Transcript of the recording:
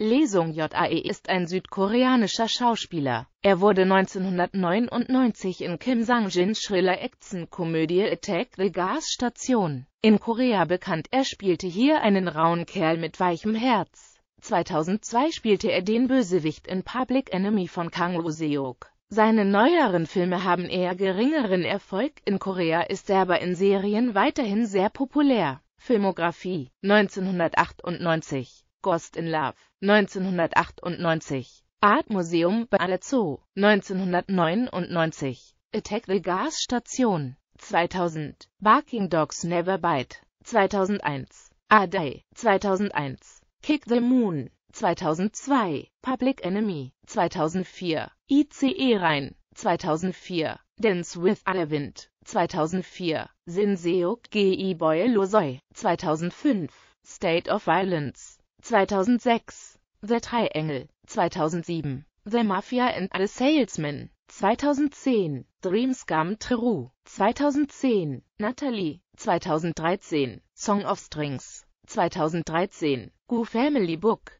Lesung Jae ist ein südkoreanischer Schauspieler. Er wurde 1999 in Kim Sang-jins schriller Action-Komödie Attack the Gas Station in Korea bekannt. Er spielte hier einen rauen Kerl mit weichem Herz. 2002 spielte er den Bösewicht in Public Enemy von Kang Woo-seok. Seine neueren Filme haben eher geringeren Erfolg, in Korea ist er aber in Serien weiterhin sehr populär. Filmografie 1998 Ghost in Love, 1998. Art Museum bei Alle Zoo, 1999. Attack the Gas Station, 2000. Barking Dogs Never Bite, 2001. A Day, 2001. Kick the Moon, 2002. Public Enemy, 2004. ICE Rhein, 2004. Dance with Other Wind, 2004. Sinseok G.I. Boy Losoi, 2005. State of Violence, 2006, The Triangle, 2007, The Mafia and the Salesman, 2010, Dreams Come True, 2010, Natalie, 2013, Song of Strings, 2013, Goo Family Book,